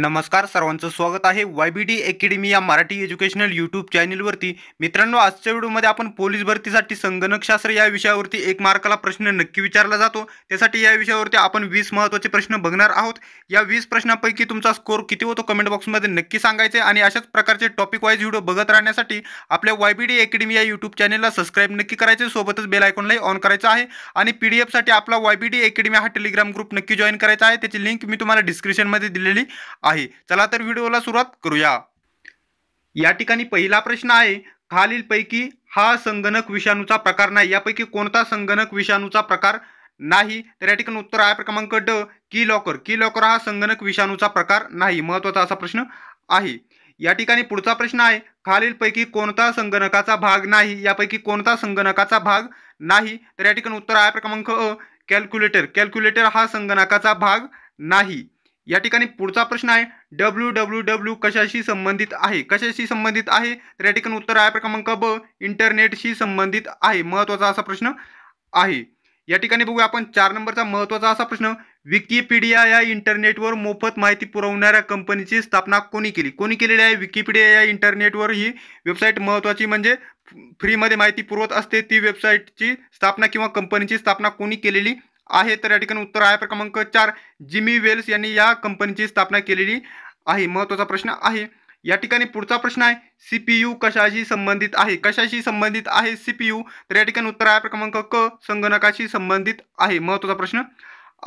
नमस्कार सर्वांचं स्वागत आहे वाय बी डी अकॅडमी या मराठी एज्युकेशनल यूट्यूब चॅनलवरती मित्रांनो आजच्या व्हिडिओमध्ये आपण पोलीस भरतीसाठी संगणकशास्त्र या विषयावरती एक मार्काला प्रश्न नक्की विचारला जातो त्यासाठी या विषयावरती आपण वीस महत्त्वाचे प्रश्न बघणार आहोत या वीस प्रश्नापैकी तुमचा स्कोर किती होतो कमेंट बॉक्समध्ये नक्की सांगायचे आणि अशाच प्रकारचे टॉपिक वाईज व्हिडिओ बघत राहण्यासाठी आपल्या वाय बी डी अकॅडमी या यूट्यूब चॅनलला सबस्क्राईब नक्की करायचे सोबतच बेल आयकॉनलाही ऑन करायचं आहे आणि पी डी एफसाठी आपला वाय बी डी अकॅडमी हा टेलिग्राम ग्रुप नक्की जॉईन करायचा आहे त्याची लिंक मी तुम्हाला डिस्क्रिप्शनमध्ये दिलेली आहे चला तर व्हिडिओला सुरुवात करूया या ठिकाणी पहिला प्रश्न आहे खालीलपैकी हा संगणक विषाणूचा प्रकार नाही यापैकी कोणता संगणक विषाणूचा प्रकार नाही तर या ठिकाणी उत्तर आहे क्रमांक ड की लॉकर की लॉकर हा संगणक विषाणूचा प्रकार नाही महत्त्वाचा असा प्रश्न आहे या ठिकाणी पुढचा प्रश्न आहे खालीलपैकी कोणता संगणकाचा भाग नाही यापैकी कोणता संगणकाचा भाग नाही तर या ठिकाणी उत्तर आहे क्रमांक अ कॅल्क्युलेटर कॅल्क्युलेटर हा संगणकाचा भाग नाही या ठिकाणी पुढचा प्रश्न आहे डब्ल्यू डब्ल्यू डब्ल्यू कशाशी संबंधित आहे कशाशी संबंधित आहे तर या ठिकाणी उत्तर आहे क्रमांक ब इंटरनेटशी संबंधित आहे महत्त्वाचा असा प्रश्न आहे या ठिकाणी बघूया आपण चार नंबरचा महत्त्वाचा असा प्रश्न विकिपीडिया या इंटरनेटवर मोफत माहिती पुरवणाऱ्या कंपनीची स्थापना कोणी केली कोणी केलेली आहे विकिपीडिया या इंटरनेटवर ही वेबसाईट महत्त्वाची म्हणजे फ्रीमध्ये माहिती पुरवत असते ती वेबसाईटची स्थापना किंवा कंपनीची स्थापना कोणी केलेली आहे तर या ठिकाणी उत्तर आहे क्रमांक चार जिमी वेल्स यांनी या कंपनीची स्थापना केलेली आहे महत्त्वाचा प्रश्न आहे या ठिकाणी पुढचा प्रश्न आहे सीपीयू कशाशी संबंधित आहे कशाशी संबंधित आहे सीपीयू तर या ठिकाणी उत्तर आहे क्रमांक क संगणकाशी संबंधित आहे महत्त्वाचा प्रश्न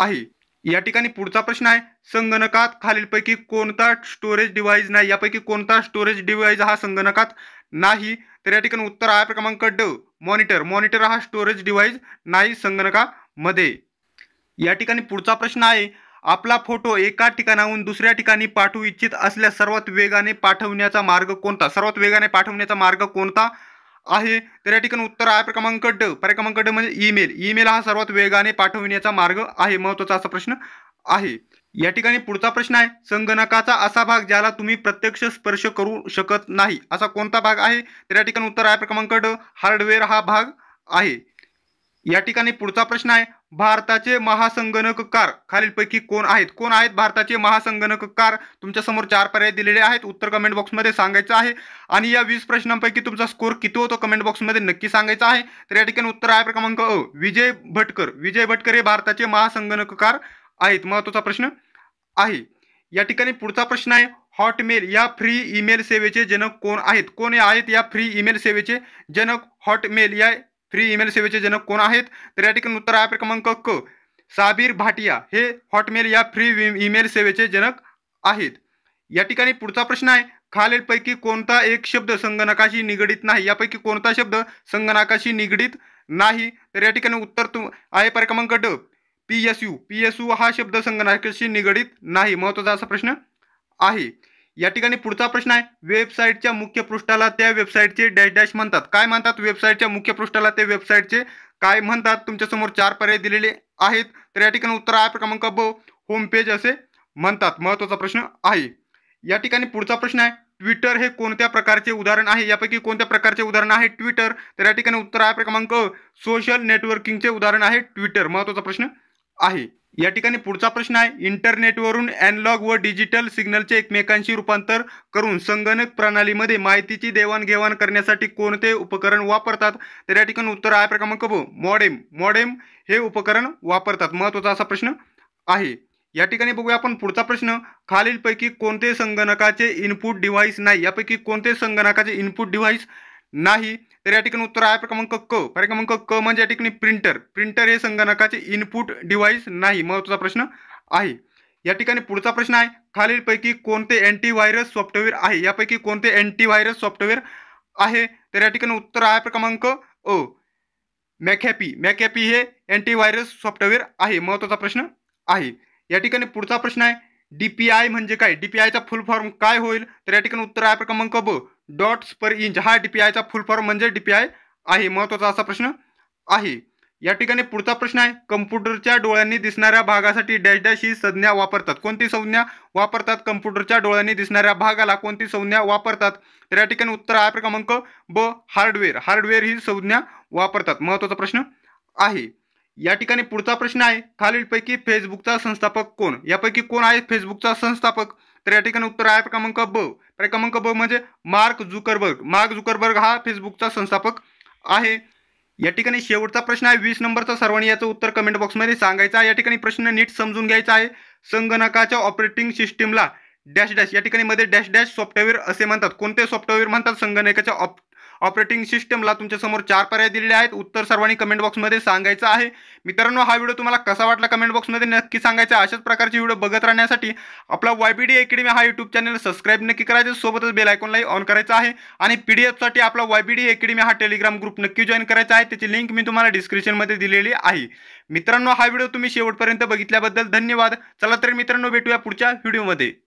आहे या ठिकाणी पुढचा प्रश्न आहे संगणकात खालीलपैकी कोणता स्टोरेज डिव्हाइस नाही यापैकी कोणता स्टोरेज डिव्हाइस हा संगणकात नाही तर या ठिकाणी उत्तर आहे क्रमांक ड मॉनिटर मॉनिटर हा स्टोरेज डिव्हाइस नाही संगणकामध्ये या ठिकाणी पुढचा प्रश्न आहे आपला फोटो एका ठिकाणाहून दुसऱ्या ठिकाणी पाठवू इच्छित असल्यास सर्वात वेगाने पाठवण्याचा मार्ग कोणता सर्वात वेगाने पाठवण्याचा मार्ग कोणता आहे तर या ठिकाणी उत्तर आहे क्रमांक ड पर्याय क्रमांक ड म्हणजे ईमेल ईमेल हा सर्वात वेगाने पाठवण्याचा मार्ग आहे महत्त्वाचा असा प्रश्न आहे या ठिकाणी पुढचा प्रश्न आहे संगणकाचा असा भाग ज्याला तुम्ही प्रत्यक्ष स्पर्श करू शकत नाही असा कोणता भाग आहे तर या ठिकाणी उत्तर आहे क्रमांक ड हार्डवेअर हा भाग आहे या ठिकाणी पुढचा प्रश्न आहे भारताचे महासंगणककार खालीलपैकी कोण आहेत कोण आहेत भारताचे महासंगणककार तुमच्या समोर चार पर्याय दिलेले आहेत उत्तर कमेंट बॉक्समध्ये सांगायचं आहे आणि या वीस प्रश्नांपैकी तुमचा स्कोर किती होतो कमेंट बॉक्समध्ये नक्की सांगायचा आहे तर या ठिकाणी उत्तर आहे क्रमांक अ विजय भटकर विजय भटकर हे भारताचे महासंगणककार आहेत महत्त्वाचा प्रश्न आहे या ठिकाणी पुढचा प्रश्न आहे हॉटमेल या फ्री ईमेल सेवेचे जनक कोण आहेत कोण आहेत या फ्री ईमेल सेवेचे जनक हॉटमेल या फ्री ईमेल सेवेचे जनक कोण आहेत तर या ठिकाणी उत्तर आहे क्रमांक क साबीर भाटिया हे हॉटमेल या फ्री ईमेल सेवेचे जनक आहेत या ठिकाणी पुढचा प्रश्न आहे खालीलपैकी कोणता एक शब्द संगणकाशी निगडीत नाही यापैकी कोणता शब्द संगणकाशी निगडीत नाही तर या ठिकाणी उत्तर तुम आहे क्रमांक ड P S U P S U हा शब्द संगणकाशी निगडीत नाही महत्वाचा असा प्रश्न आहे या ठिकाणी पुढचा प्रश्न आहे वेबसाईटच्या मुख्य पृष्ठाला त्या वेबसाईटचे डॅश डॅश म्हणतात काय म्हणतात वेबसाईटच्या मुख्य पृष्ठाला ते वेबसाईटचे काय म्हणतात तुमच्यासमोर चार पर्याय दिलेले आहेत तर या ठिकाणी उत्तर आहे क्रमांक ब होम पेज असे म्हणतात महत्त्वाचा प्रश्न आहे या ठिकाणी पुढचा प्रश्न आहे ट्विटर हे कोणत्या प्रकारचे उदाहरण आहे यापैकी कोणत्या प्रकारचे उदाहरण आहे ट्विटर तर या ठिकाणी उत्तर आहे क्रमांक सोशल नेटवर्किंगचे उदाहरण आहे ट्विटर महत्त्वाचा प्रश्न आहे या ठिकाणी पुढचा प्रश्न आहे इंटरनेटवरून अॅनलॉग व डिजिटल सिग्नलचे एकमेकांशी रूपांतर करून संगणक प्रणालीमध्ये माहितीची देवाणघेवाण करण्यासाठी कोणते उपकरण वापरतात तर या ठिकाणी उत्तर आहे प्रकार कबो मॉडेम मॉडेम हे उपकरण वापरतात महत्त्वाचा असा प्रश्न आहे या ठिकाणी बघूया आपण पुढचा प्रश्न खालीलपैकी कोणते संगणकाचे इनपुट डिव्हाइस नाही यापैकी कोणते संगणकाचे इनपुट डिव्हाइस नाही तर या ठिकाणी उत्तर आहे क्रमांक क पर्याय क्रमांक क म्हणजे या ठिकाणी प्रिंटर प्रिंटर हे संगणकाचे इनपुट डिव्हाइस नाही महत्त्वाचा प्रश्न आहे या ठिकाणी पुढचा प्रश्न आहे खालीलपैकी कोणते अँटीव्हायरस सॉफ्टवेअर आहे यापैकी कोणते अँटीव्हायरस सॉफ्टवेअर आहे तर या ठिकाणी उत्तर आहे क्रमांक अ मॅकॅपी मॅकॅपी हे अँटीव्हायरस सॉफ्टवेअर आहे महत्त्वाचा प्रश्न आहे या ठिकाणी पुढचा प्रश्न आहे डी पी आय म्हणजे काय डी पी आयचा फुल फॉर्म काय होईल तर या ठिकाणी उत्तर आहे क्रमांक ब डॉट्स पर इंच हा डीपीआयचा फुल फॉर्म म्हणजे डीपीआय आहे महत्त्वाचा असा प्रश्न आहे या ठिकाणी पुढचा प्रश्न आहे कम्प्युटरच्या डोळ्यांनी दिसणाऱ्या भागासाठी डॅश डॅश ही संज्ञा वापरतात कोणती संज्ञा वापरतात कम्प्युटरच्या डोळ्यांनी दिसणाऱ्या भागाला कोणती संज्ञा वापरतात तर या ठिकाणी उत्तर आहे क्रमांक ब हार्डवेअर हार्डवेअर ही संज्ञा वापरतात महत्त्वाचा प्रश्न आहे या ठिकाणी पुढचा प्रश्न आहे खालीलपैकी फेसबुकचा संस्थापक कोण यापैकी कोण आहे फेसबुकचा संस्थापक तर या ठिकाणी उत्तर आहे क्रमांक ब क्रमांक ब म्हणजे मार्क जुकरबर्ग मार्क जुकरबर्ग हा फेसबुकचा संस्थापक आहे या ठिकाणी शेवटचा प्रश्न आहे वीस नंबरचा सर्वांनी याचं उत्तर कमेंट बॉक्समध्ये सांगायचं आहे या ठिकाणी प्रश्न नीट समजून घ्यायचा आहे संगणकाच्या ऑपरेटिंग सिस्टीमला डॅश डॅश या ठिकाणी मध्ये डॅश डॅश सॉफ्टवेअर असे म्हणतात कोणते सॉफ्टवेअर म्हणतात संगणकाच्या ऑप ऑपरेटिंग सिस्टमला तुमच्यासमोर चार पर्याय दिलेले आहेत उत्तर सर्वांनी कमेंट बॉक्समध्ये सांगायचं आहे मित्रांनो हा व्हिडिओ तुम्हाला कसा वाटला कमेंट बॉक्समध्ये नक्की सांगायचा अशाच प्रकारचे व्हिडिओ बघत राहण्यासाठी आपला वाय पी डी अकॅडमी हा यूट्यूब चॅनल सबस्क्राईब नक्की करायचं सोबतच बेल आयकॉनलाही ऑन करायचं आहे आणि पी डी एफसाठी आपला वाय पी डी अकॅडमी हा टेलिग्राम ग्रुप नक्की जॉईन करायचा आहे त्याची लिंक मी तुम्हाला डिस्क्रिप्शनमध्ये दिलेली आहे मित्रांनो हा व्हिडिओ तुम्ही शेवटपर्यंत बघितल्याबद्दल धन्यवाद चला तर मित्रांनो भेटूया पुढच्या व्हिडिओमध्ये